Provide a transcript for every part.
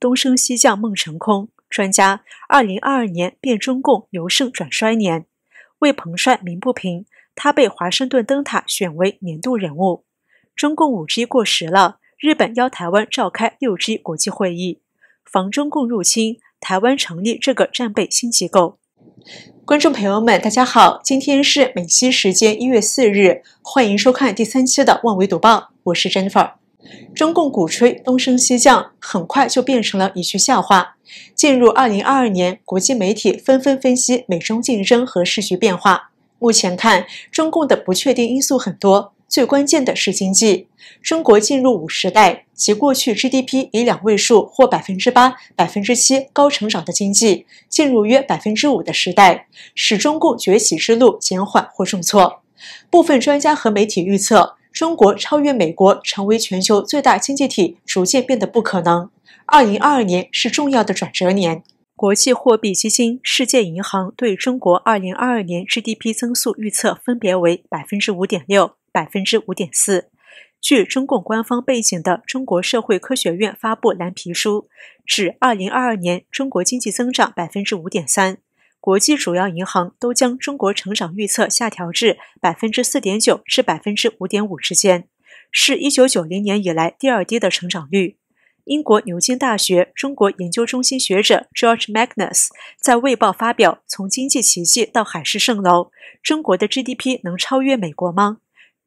东升西降梦成空。专家：2022年变中共由盛转衰年。为彭帅鸣不平，他被华盛顿灯塔选为年度人物。中共 5G 过时了，日本邀台湾召开 6G 国际会议，防中共入侵。台湾成立这个战备新机构。观众朋友们，大家好，今天是美西时间一月四日，欢迎收看第三期的《万维读报》，我是 Jennifer。中共鼓吹东升西降，很快就变成了一句笑话。进入二零二二年，国际媒体纷纷分析美中竞争和时局变化。目前看，中共的不确定因素很多。最关键的是经济，中国进入五时代，即过去 GDP 以两位数或百分之八、百分之七高成长的经济，进入约百分之五的时代，使中共崛起之路减缓或重挫。部分专家和媒体预测，中国超越美国成为全球最大经济体，逐渐变得不可能。二零二二年是重要的转折年，国际货币基金、世界银行对中国二零二二年 GDP 增速预测分别为百分之五点六。百分之五点四。据中共官方背景的中国社会科学院发布蓝皮书，指二零二二年中国经济增长百分之五点三。国际主要银行都将中国成长预测下调至百分之四点九至百分之五点五之间，是一九九零年以来第二低的成长率。英国牛津大学中国研究中心学者 George Magnus 在《卫报》发表《从经济奇迹到海市蜃楼：中国的 GDP 能超越美国吗？》。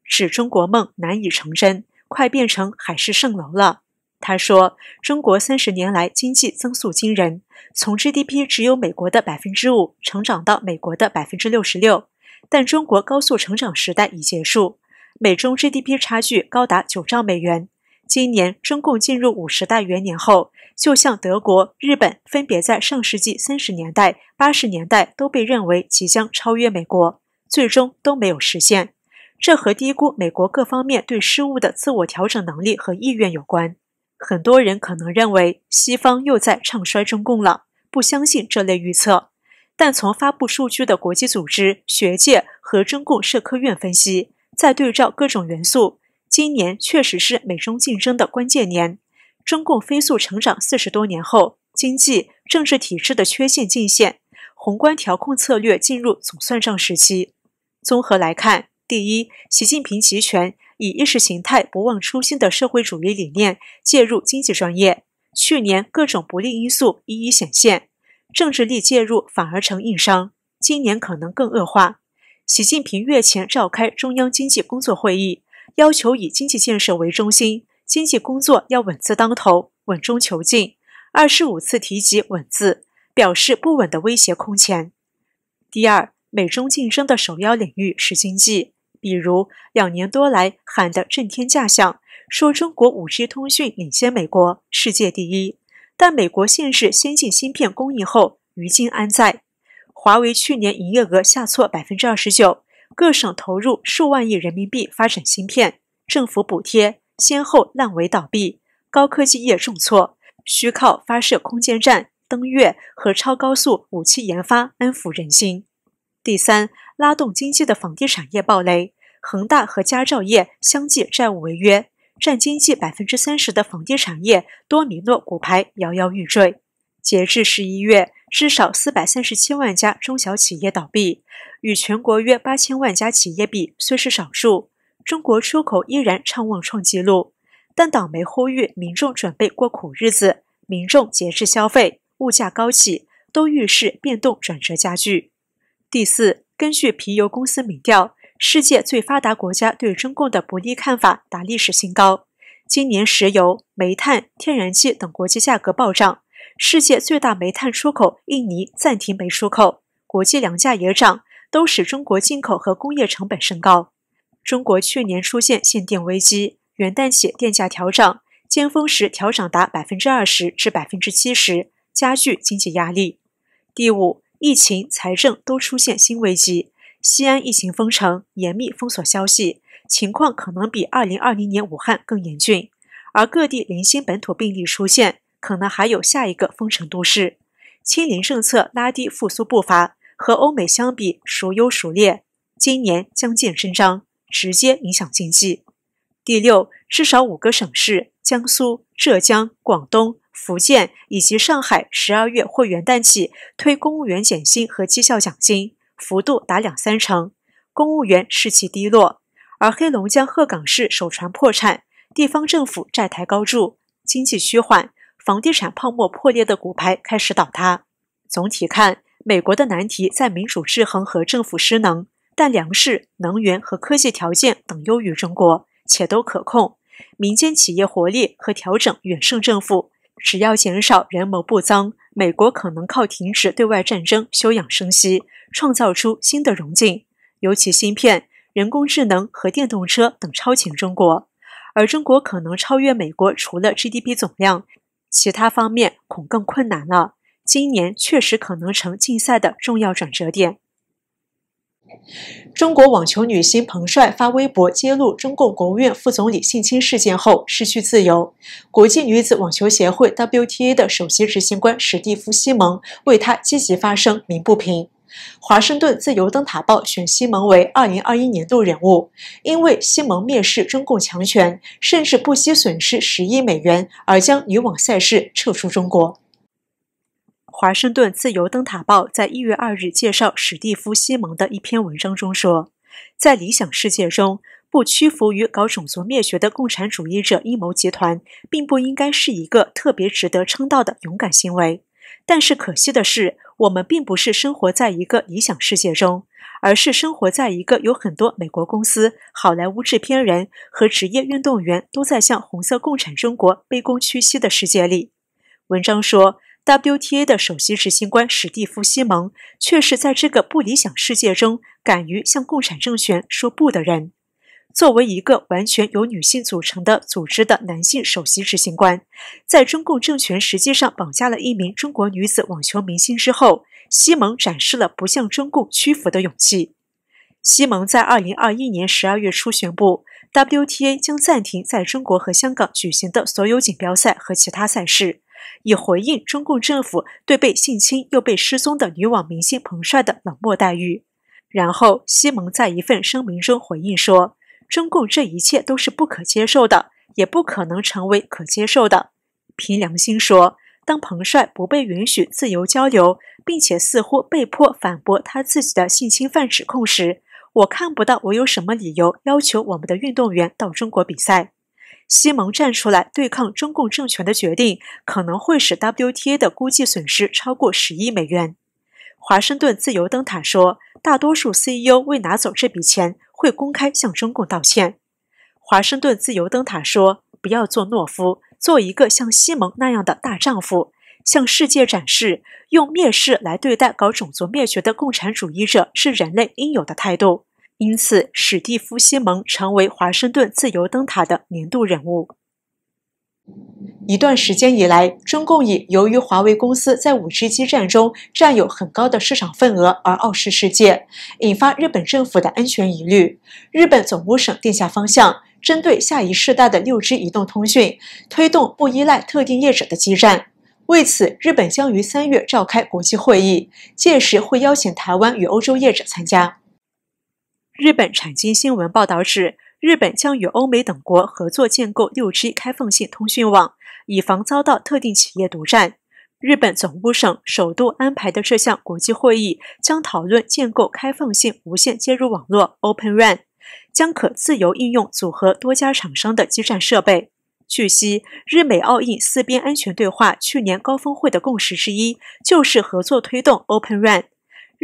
使中国梦难以成真，快变成海市蜃楼了。他说，中国三十年来经济增速惊人，从 GDP 只有美国的百分之五，成长到美国的百分之六十六。但中国高速成长时代已结束，美中 GDP 差距高达九兆美元。今年中共进入五十大元年后，就像德国、日本分别在上世纪三十年代、八十年代都被认为即将超越美国，最终都没有实现。这和低估美国各方面对失误的自我调整能力和意愿有关。很多人可能认为西方又在唱衰中共了，不相信这类预测。但从发布数据的国际组织、学界和中共社科院分析，在对照各种元素，今年确实是美中竞争的关键年。中共飞速成长四十多年后，经济、政治体制的缺陷尽现，宏观调控策略进入总算账时期。综合来看。第一，习近平集权以意识形态不忘初心的社会主义理念介入经济专业。去年各种不利因素一一显现，政治力介入反而成硬伤，今年可能更恶化。习近平月前召开中央经济工作会议，要求以经济建设为中心，经济工作要稳字当头，稳中求进。二十五次提及“稳”字，表示不稳的威胁空前。第二，美中竞争的首要领域是经济。比如，两年多来喊得震天价响，说中国五 G 通讯领先美国，世界第一。但美国现制先进芯片供应后，于今安在？华为去年营业额下挫百分之二十九。各省投入数万亿人民币发展芯片，政府补贴，先后烂尾倒闭，高科技业重挫，需靠发射空间站、登月和超高速武器研发安抚人心。第三。拉动经济的房地产业暴雷，恒大和佳兆业相继债务违约，占经济百分之三十的房地产业多米诺骨牌摇摇欲坠。截至十一月，至少四百三十七万家中小企业倒闭，与全国约八千万家企业比，虽是少数，中国出口依然畅旺创纪录，但倒霉呼吁民众准备过苦日子，民众节制消费，物价高企，都预示变动转折加剧。第四。根据皮尤公司民调，世界最发达国家对中共的不利看法达历史新高。今年石油、煤炭、天然气等国际价格暴涨，世界最大煤炭出口印尼暂停煤出口，国际粮价也涨，都使中国进口和工业成本升高。中国去年出现限电危机，元旦起电价调涨，尖峰时调涨达百分之二十至百分之七十，加剧经济压力。第五。疫情、财政都出现新危机。西安疫情封城，严密封锁消息，情况可能比二零二零年武汉更严峻。而各地零星本土病例出现，可能还有下一个封城都市。清零政策拉低复苏步伐，和欧美相比，孰优孰劣？今年将见真章，直接影响经济。第六，至少五个省市：江苏、浙江、广东。福建以及上海十二月或元旦起推公务员减薪和绩效奖金，幅度达两三成，公务员士气低落。而黑龙江鹤岗市首船破产，地方政府债台高筑，经济趋缓，房地产泡沫破裂的骨牌开始倒塌。总体看，美国的难题在民主制衡和政府失能，但粮食、能源和科技条件等优于中国，且都可控，民间企业活力和调整远胜政府。只要减少人谋不臧，美国可能靠停止对外战争休养生息，创造出新的荣境，尤其芯片、人工智能和电动车等超前中国。而中国可能超越美国，除了 GDP 总量，其他方面恐更困难了。今年确实可能成竞赛的重要转折点。中国网球女星彭帅发微博揭露中共国务院副总理性侵事件后失去自由，国际女子网球协会 WTA 的首席执行官史蒂夫·西蒙为她积极发声，鸣不平。华盛顿自由灯塔报选西蒙为2021年度人物，因为西蒙蔑视中共强权，甚至不惜损失十亿美元而将女网赛事撤出中国。《华盛顿自由灯塔报》在一月二日介绍史蒂夫·西蒙的一篇文章中说，在理想世界中，不屈服于搞种族灭绝的共产主义者阴谋集团，并不应该是一个特别值得称道的勇敢行为。但是可惜的是，我们并不是生活在一个理想世界中，而是生活在一个有很多美国公司、好莱坞制片人和职业运动员都在向红色共产中国卑躬屈膝的世界里。文章说。WTA 的首席执行官史蒂夫·西蒙却是在这个不理想世界中敢于向共产政权说不的人。作为一个完全由女性组成的组织的男性首席执行官，在中共政权实际上绑架了一名中国女子网球明星之后，西蒙展示了不向中共屈服的勇气。西蒙在二零二一年十二月初宣布，WTA 将暂停在中国和香港举行的所有锦标赛和其他赛事。以回应中共政府对被性侵又被失踪的女网明星彭帅的冷漠待遇。然后，西蒙在一份声明中回应说：“中共这一切都是不可接受的，也不可能成为可接受的。凭良心说，当彭帅不被允许自由交流，并且似乎被迫反驳他自己的性侵犯指控时，我看不到我有什么理由要求我们的运动员到中国比赛。”西蒙站出来对抗中共政权的决定，可能会使 WTA 的估计损失超过十亿美元。华盛顿自由灯塔说，大多数 CEO 为拿走这笔钱，会公开向中共道歉。华盛顿自由灯塔说：“不要做懦夫，做一个像西蒙那样的大丈夫，向世界展示用蔑视来对待搞种族灭绝的共产主义者是人类应有的态度。”因此，史蒂夫·西蒙成为华盛顿自由灯塔的年度人物。一段时间以来，中共以由于华为公司在五 G 基站中占有很高的市场份额而傲视世界，引发日本政府的安全疑虑。日本总务省定下方向，针对下一世代的六 G 移动通讯，推动不依赖特定业者的基站。为此，日本将于三月召开国际会议，届时会邀请台湾与欧洲业者参加。日本产经新闻报道指，日本将与欧美等国合作建构 6G 开放性通讯网，以防遭到特定企业独占。日本总务省首度安排的这项国际会议，将讨论建构开放性无线接入网络 （Open Run），将可自由应用组合多家厂商的基站设备。据悉，日美澳印四边安全对话去年高峰会的共识之一，就是合作推动 Open Run。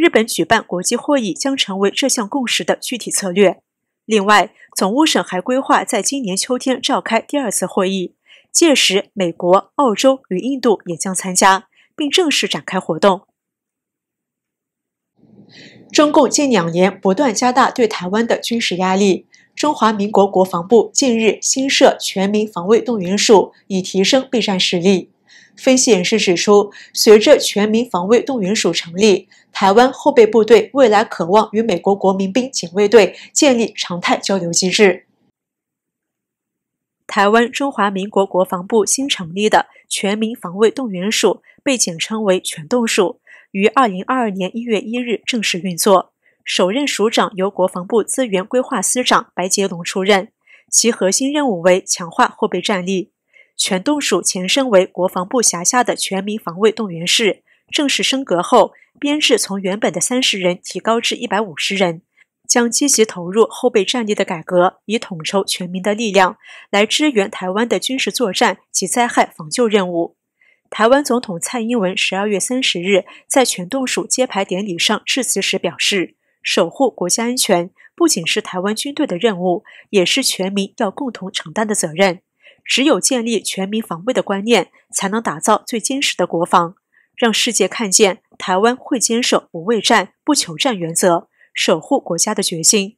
日本举办国际会议将成为这项共识的具体策略。另外，总务省还规划在今年秋天召开第二次会议，届时美国、澳洲与印度也将参加，并正式展开活动。中共近两年不断加大对台湾的军事压力。中华民国国防部近日新设全民防卫动员署，以提升备战实力。分析人士指出，随着全民防卫动员署成立，台湾后备部队未来渴望与美国国民兵警卫队建立常态交流机制。台湾中华民国国防部新成立的全民防卫动员署被简称为“全动署”，于二零二二年一月一日正式运作，首任署长由国防部资源规划司长白杰龙出任，其核心任务为强化后备战力。全动署前身为国防部辖下的全民防卫动员室，正式升格后，编制从原本的三十人提高至一百五十人，将积极投入后备战力的改革，以统筹全民的力量来支援台湾的军事作战及灾害防救任务。台湾总统蔡英文十二月三十日在全动署揭牌典礼上致辞时表示：“守护国家安全，不仅是台湾军队的任务，也是全民要共同承担的责任。”只有建立全民防卫的观念，才能打造最坚实的国防，让世界看见台湾会坚守不畏战、不求战原则，守护国家的决心。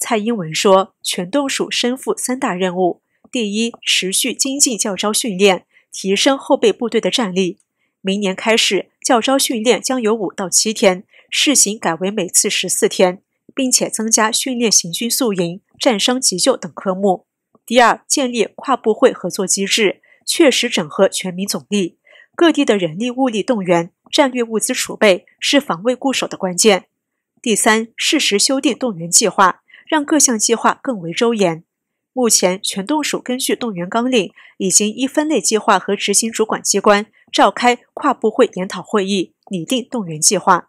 蔡英文说，全动署身负三大任务：第一，持续经济教招训练，提升后备部队的战力。明年开始，教招训练将由五到七天，试行改为每次十四天，并且增加训练行军宿营、战伤急救等科目。第二，建立跨部会合作机制，确实整合全民总力。各地的人力物力动员、战略物资储备是防卫固守的关键。第三，适时修订动员计划，让各项计划更为周延。目前，全动署根据动员纲领，已经依分类计划和执行主管机关召开跨部会研讨会议，拟定动员计划。